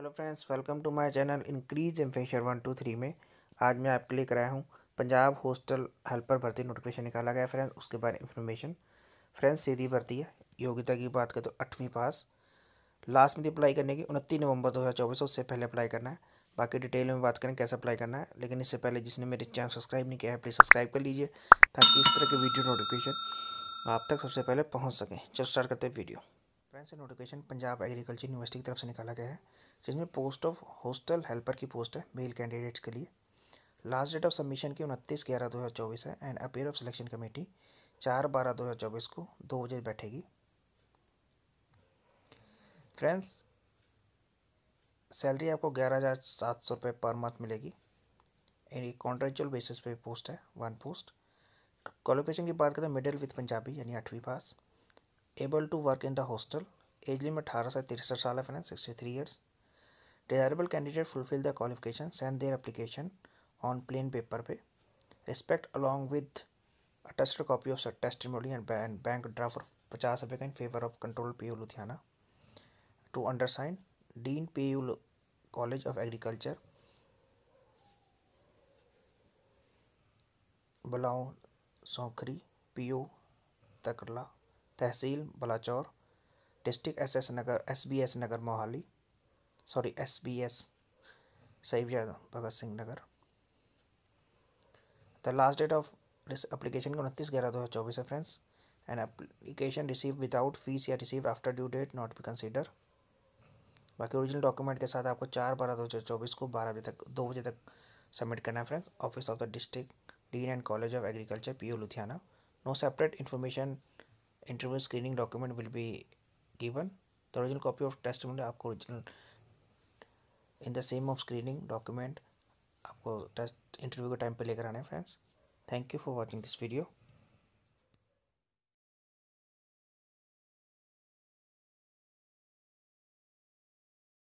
hello friends welcome to my channel increase M fresher one two three में आज मैं आपके लिए कराया हूँ पंजाब हॉस्टल हेल्पर भर्ती नोटिफिकेशन निकाला गया फ्रेंड्स उसके बारे में इन्फॉर्मेशन फ्रेंड्स सीधी भर्ती है योग्यता की बात करें तो आठवीं पास लास्ट में अप्लाई करने की उनतीस नवंबर दो हज़ार चौबीस उससे पहले अप्लाई करना है बाकी डिटेल में बात करें कैसे अप्लाई करना है लेकिन इससे पहले जिसने मेरे चैनल सब्सक्राइब नहीं किया है प्लीज़ सब्सक्राइब कर लीजिए ताकि इस तरह के वीडियो नोटिफिकेशन आप तक सबसे पहले पहुँच सकें चलो स्टार्ट करते हैं video vacancy notification Punjab agriculture university की तरफ से निकाला गया है जिसमें पोस्ट ऑफ हॉस्टल हेल्पर की पोस्ट है मेल कैंडिडेट्स के लिए लास्ट डेट ऑफ सबमिशन की उनतीस ग्यारह दो हज़ार चौबीस है and appear of selection committee चार बारह दो हज़ार चौबीस को दो बजे बैठेगी फ्रेंड्स सैलरी आपको ग्यारह हज़ार सात सौ रुपये पर मंथ मिलेगी यानी कॉन्ट्रेक्चुअल बेसिस पे पोस्ट है वन पोस्ट क्वालिफिकेशन की बात करें मिडिल विथ पंजाबी यानी आठवीं pass able to work in the hostel age limit अठारह से तिरसठ साल है friend sixty three years desirable candidate fulfil the qualification send their application on plain paper पे respect along with attested copy of मोडी and bank draft पचास रुपये का in favour of control P U Ludhiana to undersign dean P U college of agriculture Ballowal Saunkhri P O Takarla तहसील Balachaur district S S Nagar S B S Nagar Mohali sorry S B S Bhagat Singh Nagar the last date of this application को उनतीस ग्यारह दो हज़ार चौबीस है friends and application receive without fees या receive after due date not be consider बाकी ओरिजिनल डॉक्यूमेंट के साथ आपको चार बारह दो हज़ार चौबीस को बारह बजे तक दो बजे तक सबमिट करना है friends office of the district dean and college of agriculture P O Ludhiana no separate information interview screening document will be given the original copy of test मिले आपको original in the same of screening document आपको test interview के time पे लेकर आना है friends thank you for watching this video